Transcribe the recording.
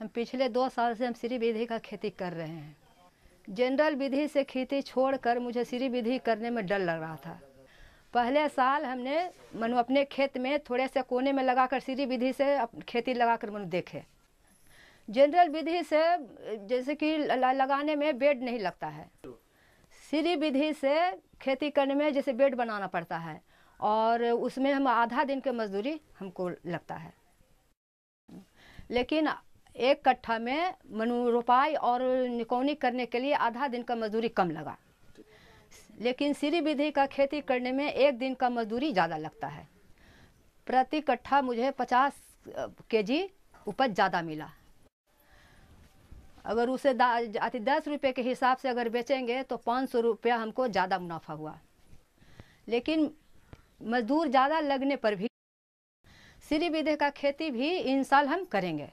हम पिछले दो साल से हम श्री विधि का खेती कर रहे हैं जनरल विधि से खेती छोड़कर मुझे श्री विधि करने में डर लग रहा था पहले साल हमने मनु अपने खेत में थोड़े से कोने में लगाकर श्री विधि से खेती लगाकर मनु देखे जनरल विधि से जैसे कि लगाने में बेड नहीं लगता है श्री विधि से खेती करने में जैसे बेड बनाना पड़ता है और उसमें हम आधा दिन के मजदूरी हमको लगता है लेकिन एक कट्ठा में मनु रोपाई और निकोनी करने के लिए आधा दिन का मजदूरी कम लगा लेकिन श्री विधि का खेती करने में एक दिन का मजदूरी ज़्यादा लगता है प्रति कट्ठा मुझे 50 केजी उपज ज़्यादा मिला अगर उसे अति दस रुपये के हिसाब से अगर बेचेंगे तो पाँच सौ रुपया हमको ज़्यादा मुनाफा हुआ लेकिन मजदूर ज़्यादा लगने पर भी श्री विधि का खेती भी इन साल हम करेंगे